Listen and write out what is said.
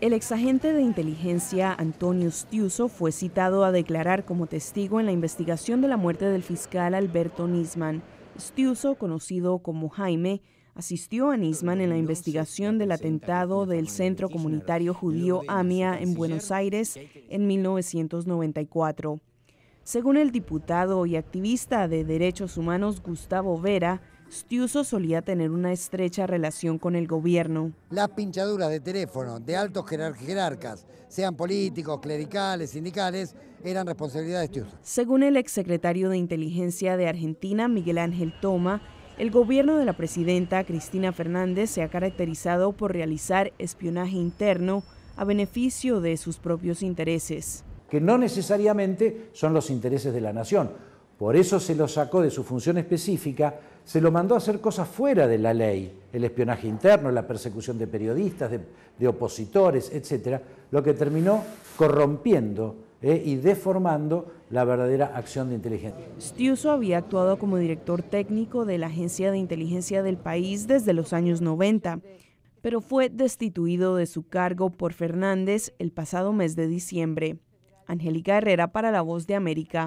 El exagente de inteligencia Antonio Stiuso fue citado a declarar como testigo en la investigación de la muerte del fiscal Alberto Nisman. Stiuso, conocido como Jaime, asistió a Nisman en la investigación del atentado del Centro Comunitario Judío AMIA en Buenos Aires en 1994. Según el diputado y activista de derechos humanos Gustavo Vera, Stiuso solía tener una estrecha relación con el gobierno. Las pinchaduras de teléfono de altos jerarcas, sean políticos, clericales, sindicales, eran responsabilidad de Stiuso. Según el exsecretario de Inteligencia de Argentina, Miguel Ángel Toma, el gobierno de la presidenta Cristina Fernández se ha caracterizado por realizar espionaje interno a beneficio de sus propios intereses que no necesariamente son los intereses de la nación. Por eso se lo sacó de su función específica, se lo mandó a hacer cosas fuera de la ley, el espionaje interno, la persecución de periodistas, de, opositores, etc., lo que terminó corrompiendo eh, y deformando la verdadera acción de inteligencia. Stiuso había actuado como director técnico de la Agencia de Inteligencia del país desde los años 90, pero fue destituido de su cargo por Fernández el pasado mes de diciembre. Angélica Herrera para La Voz de América.